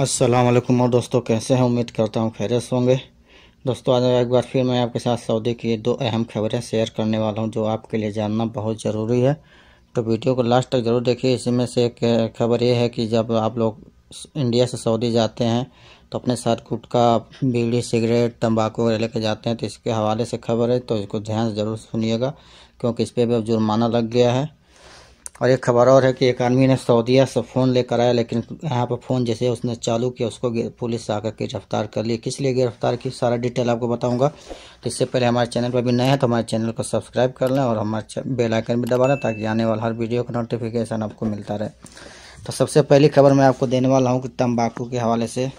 अस्सलाम वालेकुम और दोस्तों कैसे हैं उम्मीद करता हूँ खैरियत होंगे दोस्तों आज एक बार फिर मैं आपके साथ सऊदी की दो अहम खबरें शेयर करने वाला हूँ जो आपके लिए जानना बहुत ज़रूरी है तो वीडियो को लास्ट तक ज़रूर देखिए इसमें से एक खबर ये है कि जब आप लोग इंडिया से सऊदी जाते हैं तो अपने साथ गुटका बीड़ी सिगरेट तम्बाकू वगैरह लेके जाते हैं तो इसके हवाले से खबर है तो इसको ध्यान ज़रूर सुनिएगा क्योंकि इस पर भी अब जुर्माना लग गया है और एक खबर और है कि एक आदमी ने सऊदीया से फ़ोन लेकर आया लेकिन यहाँ पर फ़ोन जैसे उसने चालू किया उसको पुलिस आकर के गिरफ्तार कर लिया किस लिए गिरफ्तार की सारा डिटेल आपको बताऊँगा तो इससे पहले हमारे चैनल पर भी नए हैं तो हमारे चैनल को सब्सक्राइब कर लें और हमारे बेलाइकन भी दबा लें ताकि आने वाला हर वीडियो का नोटिफिकेशन आपको मिलता रहे तो सबसे पहली खबर मैं आपको देने वाला हूँ कि तम्बाकू के हवाले से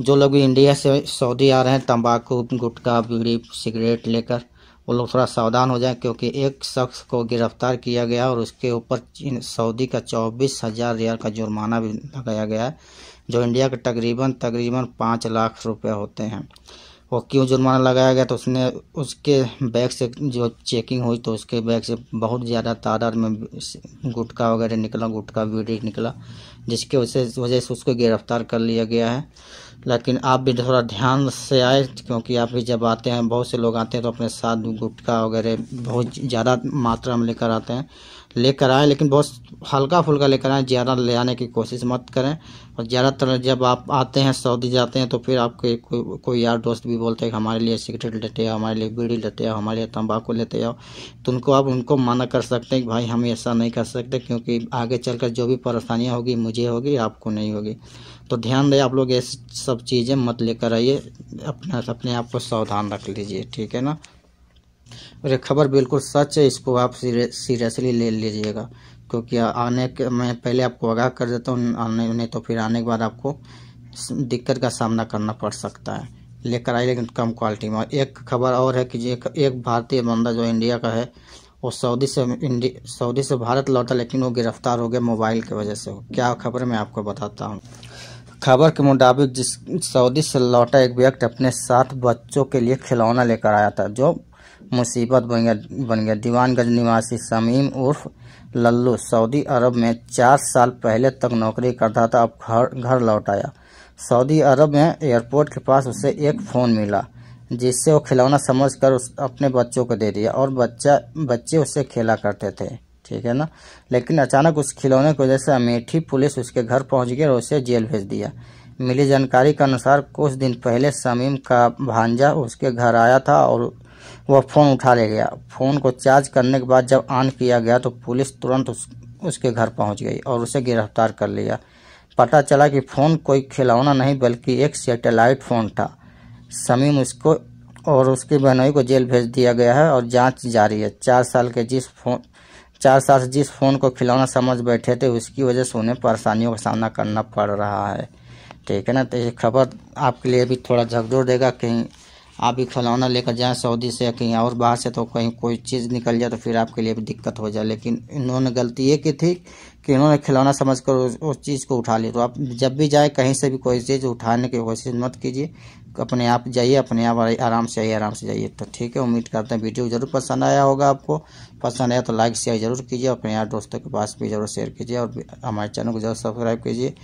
जो लोग इंडिया से सऊदी आ रहे हैं तम्बाकू गुटखा बीड़ी सिगरेट लेकर वो लोग थोड़ा सावधान हो जाएं क्योंकि एक शख्स को गिरफ्तार किया गया और उसके ऊपर सऊदी का चौबीस हज़ार रियाल का जुर्माना भी लगाया गया है जो इंडिया के तकरीबन तकरीबन पाँच लाख रुपए होते हैं वो क्यों जुर्माना लगाया गया तो उसने उसके बैग से जो चेकिंग हुई तो उसके बैग से बहुत ज़्यादा तादाद में गुटखा वगैरह निकला गुटखा वीडियो निकला जिसके वजह से उसको गिरफ़्तार कर लिया गया है लेकिन आप भी थोड़ा ध्यान से आए क्योंकि आप भी जब आते हैं बहुत से लोग आते हैं तो अपने साथ गुटखा वगैरह बहुत ज़्यादा मात्रा में लेकर आते हैं लेकर आएँ लेकिन बहुत हल्का फुल्का लेकर आएँ ज़्यादा ले आने की कोशिश मत करें और ज़्यादातर जब आप आते हैं सऊदी जाते हैं तो फिर आपके कोई कोई यार दोस्त भी बोलते हैं कि हमारे लिए सिगरेट लेते आओ हमारे लिए बीड़ी लेते आओ हमारे लिए तम्बाकू लेते आओ तो उनको आप उनको माना कर सकते हैं कि भाई हम ऐसा नहीं कर सकते क्योंकि आगे चल जो भी परेशानियाँ होगी मुझे होगी आपको नहीं होगी तो ध्यान दें आप लोग ये सब सब चीज़ें मत लेकर आइए अपना अपने आप को सावधान रख लीजिए ठीक है ना और ये खबर बिल्कुल सच है इसको आप सीरियसली ले लीजिएगा क्योंकि आने के मैं पहले आपको आगाह कर देता हूँ आने नहीं तो फिर आने के बाद आपको दिक्कत का सामना करना पड़ सकता है लेकर आइए लेकिन कम क्वालिटी में एक खबर और है कि एक, एक भारतीय बंदा जो इंडिया का है वो सऊदी से इंडिया सऊदी से भारत लौटा लेकिन वो गिरफ्तार हो गया मोबाइल की वजह से क्या खबर मैं आपको बताता हूँ खबर के मुताबिक जिस सऊदी से लौटा एक व्यक्ति अपने साथ बच्चों के लिए खिलौना लेकर आया था जो मुसीबत बन गया बन गया दीवानगंज निवासी शमीम उर्फ लल्लू सऊदी अरब में चार साल पहले तक नौकरी करता था अब घर घर लौट आया सऊदी अरब में एयरपोर्ट के पास उसे एक फ़ोन मिला जिससे वो खिलौना समझकर उस अपने बच्चों को दे दिया और बच्चा बच्चे उसे खेला करते थे ठीक है ना लेकिन अचानक उस खिलौने की वजह से अमेठी पुलिस उसके घर पहुंच गई और उसे जेल भेज दिया मिली जानकारी के अनुसार कुछ दिन पहले समीम का भांजा उसके घर आया था और वह फ़ोन उठा ले गया फ़ोन को चार्ज करने के बाद जब ऑन किया गया तो पुलिस तुरंत उस, उसके घर पहुंच गई और उसे गिरफ्तार कर लिया पता चला कि फ़ोन कोई खिलौना नहीं बल्कि एक सेटेलाइट फ़ोन था शमीम उसको और उसकी बहनोई को जेल भेज दिया गया है और जांच जारी है चार साल के जिस फोन चार साल से जिस फ़ोन को खिलौना समझ बैठे थे उसकी वजह से उन्हें परेशानियों का सामना करना पड़ रहा है ठीक है ना तो ये खबर आपके लिए भी थोड़ा झकझोर देगा कहीं आप भी खिलौना लेकर जाएं सऊदी से या कहीं और बाहर से तो कहीं कोई चीज़ निकल जाए तो फिर आपके लिए भी दिक्कत हो जाए लेकिन इन्होंने गलती ये की थी कि इन्होंने खिलौना समझ कर उस, उस चीज़ को उठा लिया तो आप जब भी जाए कहीं से भी कोई चीज़ उठाने की कोशिश मत कीजिए अपने आप जाइए अपने आप आराम से आइए आराम से जाइए तो ठीक है उम्मीद करते हैं वीडियो जरूर पसंद आया होगा आपको पसंद आया तो लाइक शेयर जरूर कीजिए अपने यार दोस्तों के पास भी जरूर शेयर कीजिए और हमारे चैनल को जरूर सब्सक्राइब कीजिए